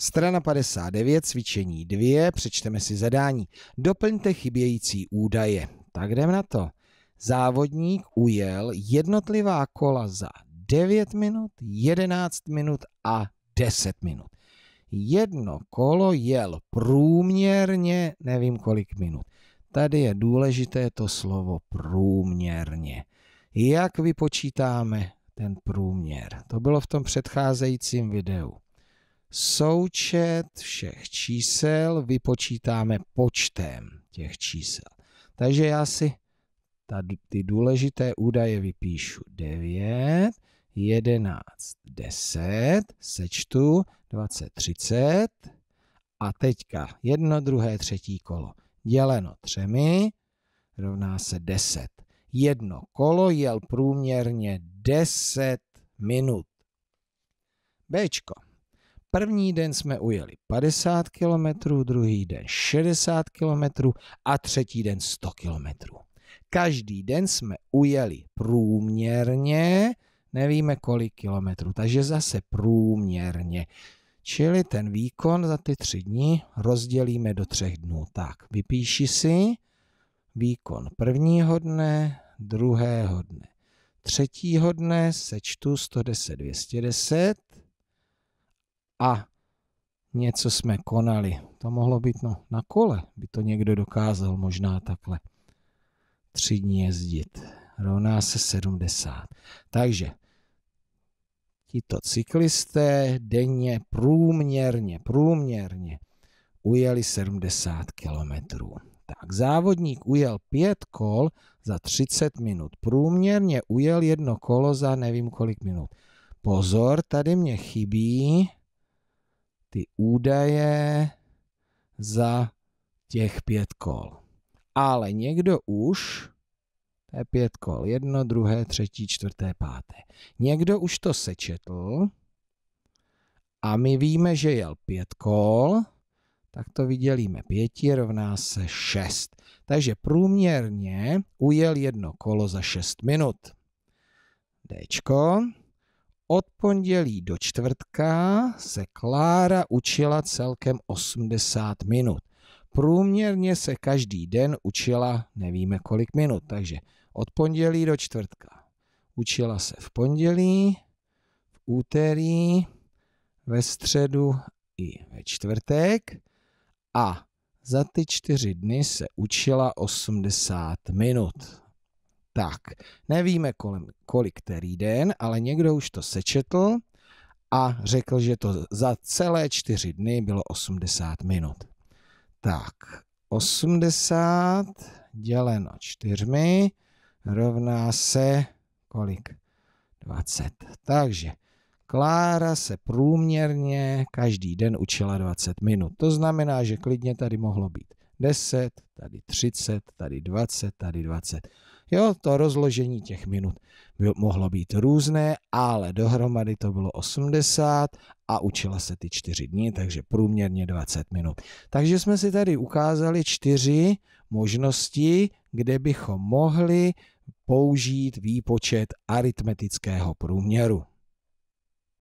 Strana 59, cvičení 2, přečteme si zadání. Doplňte chybějící údaje. Tak jdeme na to. Závodník ujel jednotlivá kola za 9 minut, 11 minut a 10 minut. Jedno kolo jel průměrně nevím kolik minut. Tady je důležité to slovo průměrně. Jak vypočítáme ten průměr? To bylo v tom předcházejícím videu. Součet všech čísel vypočítáme počtem těch čísel. Takže já si ta, ty důležité údaje vypíšu 9, 11, 10, sečtu 20, 30 a teďka jedno, druhé, třetí kolo děleno třemi rovná se 10. Jedno kolo jel průměrně 10 minut. Bčko. První den jsme ujeli 50 kilometrů, druhý den 60 kilometrů a třetí den 100 kilometrů. Každý den jsme ujeli průměrně, nevíme kolik kilometrů, takže zase průměrně. Čili ten výkon za ty tři dny rozdělíme do třech dnů. Tak, vypíši si výkon prvního dne, druhého dne, třetího dne sečtu 110, 210, a něco jsme konali. To mohlo být no, na kole, by to někdo dokázal možná takhle tři dní jezdit. Rovná se 70. Takže tito cyklisté denně průměrně, průměrně ujeli 70 kilometrů. Tak závodník ujel pět kol za 30 minut. Průměrně ujel jedno kolo za nevím kolik minut. Pozor, tady mě chybí ty údaje za těch pět kol. Ale někdo už, to je pět kol, jedno, druhé, třetí, čtvrté, páté. Někdo už to sečetl a my víme, že jel pět kol, tak to vydělíme pěti, rovná se šest. Takže průměrně ujel jedno kolo za šest minut. Dčko. Od pondělí do čtvrtka se Klára učila celkem 80 minut. Průměrně se každý den učila nevíme kolik minut, takže od pondělí do čtvrtka. Učila se v pondělí, v úterý, ve středu i ve čtvrtek a za ty čtyři dny se učila 80 minut tak. Nevíme kolem, kolik který den, ale někdo už to sečetl a řekl, že to za celé čtyři dny bylo 80 minut. Tak, 80 děleno čtyřmi rovná se kolik? 20. Takže Klára se průměrně každý den učila 20 minut. To znamená, že klidně tady mohlo být 10, tady 30, tady 20, tady 20. Jo, to rozložení těch minut by mohlo být různé, ale dohromady to bylo 80 a učila se ty 4 dny, takže průměrně 20 minut. Takže jsme si tady ukázali 4 možnosti, kde bychom mohli použít výpočet aritmetického průměru.